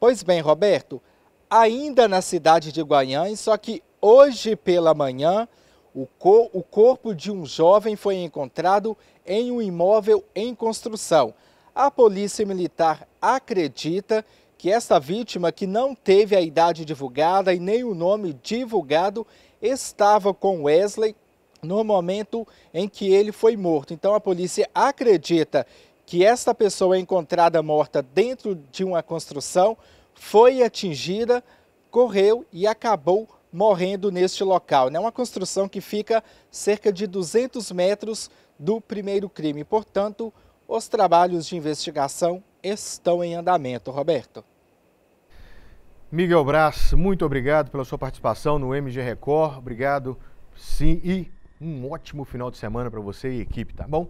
Pois bem, Roberto, ainda na cidade de Guanhães, só que hoje pela manhã, o, co o corpo de um jovem foi encontrado em um imóvel em construção. A polícia militar acredita que essa vítima, que não teve a idade divulgada e nem o nome divulgado, estava com Wesley no momento em que ele foi morto. Então a polícia acredita que esta pessoa é encontrada morta dentro de uma construção, foi atingida, correu e acabou morrendo neste local. É né? uma construção que fica cerca de 200 metros do primeiro crime. Portanto, os trabalhos de investigação estão em andamento. Roberto. Miguel Braz, muito obrigado pela sua participação no MG Record. Obrigado, sim, e um ótimo final de semana para você e equipe, tá bom?